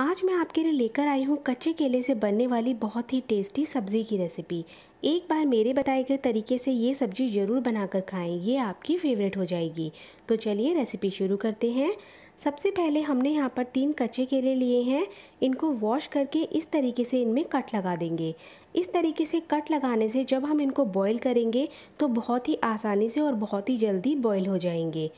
आज मैं आपके लिए लेकर आई हूँ कच्चे केले से बनने वाली बहुत ही टेस्टी सब्ज़ी की रेसिपी एक बार मेरे बताए गए तरीके से ये सब्ज़ी ज़रूर बनाकर खाएं ये आपकी फेवरेट हो जाएगी तो चलिए रेसिपी शुरू करते हैं सबसे पहले हमने यहाँ पर तीन कच्चे केले लिए हैं इनको वॉश करके इस तरीके से इनमें कट लगा देंगे इस तरीके से कट लगाने से जब हम इनको बॉईल करेंगे तो बहुत ही आसानी से और बहुत ही जल्दी बॉईल हो जाएंगे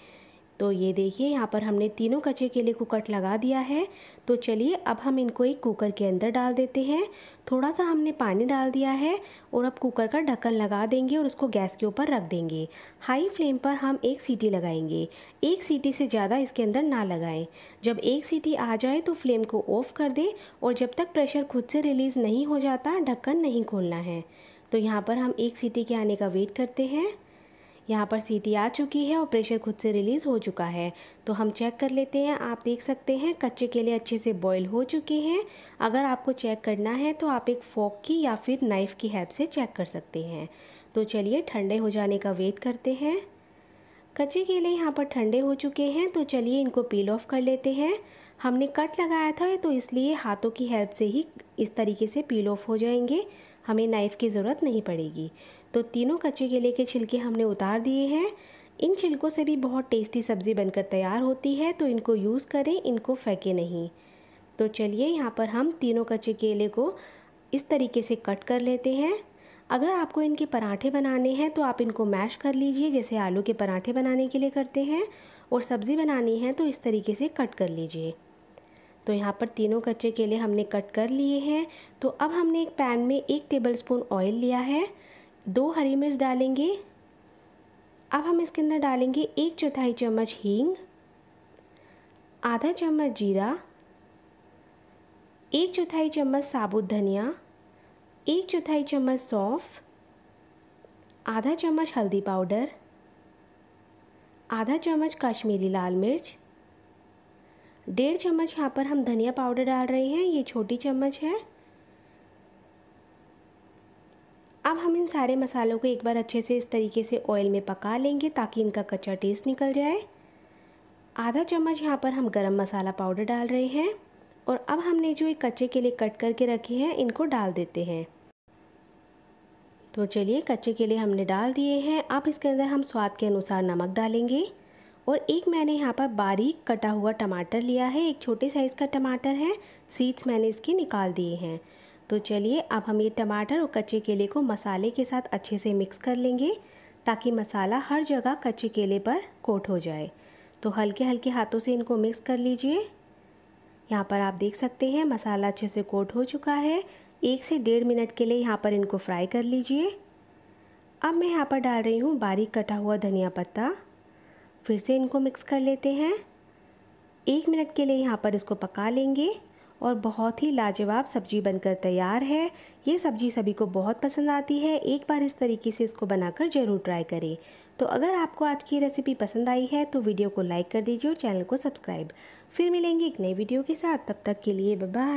तो ये देखिए यहाँ पर हमने तीनों कच्चे केले को कट लगा दिया है तो चलिए अब हम इनको एक कुकर के अंदर डाल देते हैं थोड़ा सा हमने पानी डाल दिया है और अब कुकर का ढक्कन लगा देंगे और उसको गैस के ऊपर रख देंगे हाई फ्लेम पर हम एक सीटी लगाएंगे एक सीटी से ज़्यादा इसके अंदर ना लगाएं जब एक सीटी आ जाए तो फ्लेम को ऑफ़ कर दें और जब तक प्रेशर खुद से रिलीज़ नहीं हो जाता ढक्कन नहीं खोलना है तो यहाँ पर हम एक सीटी के आने का वेट करते हैं यहाँ पर सीटी आ चुकी है और प्रेशर खुद से रिलीज़ हो चुका है तो हम चेक कर लेते हैं आप देख सकते हैं कच्चे केले अच्छे से बॉयल हो चुके हैं अगर आपको चेक करना है तो आप एक फोक की या फिर नाइफ़ की हेल्प से चेक कर सकते हैं तो चलिए ठंडे हो जाने का वेट करते हैं कच्चे केले यहाँ पर ठंडे हो चुके हैं तो चलिए इनको पील ऑफ कर लेते हैं हमने कट लगाया था तो इसलिए हाथों की हेल्प से ही इस तरीके से पील ऑफ हो जाएंगे हमें नाइफ़ की ज़रूरत नहीं पड़ेगी तो तीनों कच्चे केले के छिलके हमने उतार दिए हैं इन छिलकों से भी बहुत टेस्टी सब्ज़ी बनकर तैयार होती है तो इनको यूज़ करें इनको फेंके नहीं तो चलिए यहाँ पर हम तीनों कच्चे केले को इस तरीके से कट कर लेते हैं अगर आपको इनके पराठे बनाने हैं तो आप इनको मैश कर लीजिए जैसे आलू के पराठे बनाने के लिए करते हैं और सब्ज़ी बनानी है तो इस तरीके से कट कर लीजिए तो यहाँ पर तीनों कच्चे केले हमने कट कर लिए हैं तो अब हमने एक पैन में एक टेबलस्पून ऑयल लिया है दो हरी मिर्च डालेंगे अब हम इसके अंदर डालेंगे एक चौथाई चम्मच हींग आधा चम्मच जीरा एक चौथाई चम्मच साबुत धनिया एक चौथाई चम्मच सौंफ आधा चम्मच हल्दी पाउडर आधा चम्मच कश्मीरी लाल मिर्च डेढ़ चम्मच यहाँ पर हम धनिया पाउडर डाल रहे हैं ये छोटी चम्मच है अब हम इन सारे मसालों को एक बार अच्छे से इस तरीके से ऑयल में पका लेंगे ताकि इनका कच्चा टेस्ट निकल जाए आधा चम्मच यहाँ पर हम गरम मसाला पाउडर डाल रहे हैं और अब हमने जो एक कच्चे केले कट करके रखे हैं इनको डाल देते हैं तो चलिए कच्चे केले हमने डाल दिए हैं अब इसके अंदर हम स्वाद के अनुसार नमक डालेंगे और एक मैंने यहाँ पर बारीक कटा हुआ टमाटर लिया है एक छोटे साइज़ का टमाटर है सीड्स मैंने इसके निकाल दिए हैं तो चलिए अब हम ये टमाटर और कच्चे केले को मसाले के साथ अच्छे से मिक्स कर लेंगे ताकि मसाला हर जगह कच्चे केले पर कोट हो जाए तो हल्के हल्के हाथों से इनको मिक्स कर लीजिए यहाँ पर आप देख सकते हैं मसाला अच्छे से कोट हो चुका है एक से डेढ़ मिनट के लिए यहाँ पर इनको फ्राई कर लीजिए अब मैं यहाँ पर डाल रही हूँ बारीक कटा हुआ धनिया पत्ता फिर से इनको मिक्स कर लेते हैं एक मिनट के लिए यहाँ पर इसको पका लेंगे और बहुत ही लाजवाब सब्जी बनकर तैयार है ये सब्जी सभी को बहुत पसंद आती है एक बार इस तरीके से इसको बनाकर ज़रूर ट्राई करें तो अगर आपको आज की रेसिपी पसंद आई है तो वीडियो को लाइक कर दीजिए और चैनल को सब्सक्राइब फिर मिलेंगे एक नई वीडियो के साथ तब तक के लिए बाय